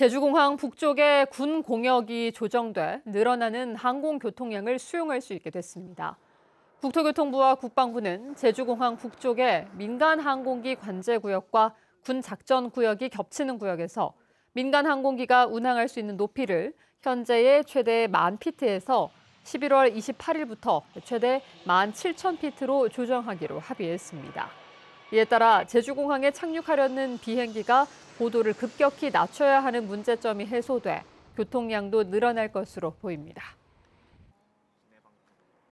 제주공항 북쪽에 군 공역이 조정돼 늘어나는 항공교통량을 수용할 수 있게 됐습니다. 국토교통부와 국방부는 제주공항 북쪽에 민간 항공기 관제 구역과 군 작전 구역이 겹치는 구역에서 민간 항공기가 운항할 수 있는 높이를 현재의 최대 만 피트에서 11월 28일부터 최대 만 7천 피트로 조정하기로 합의했습니다. 이에 따라 제주공항에 착륙하려는 비행기가 고도를 급격히 낮춰야 하는 문제점이 해소돼 교통량도 늘어날 것으로 보입니다.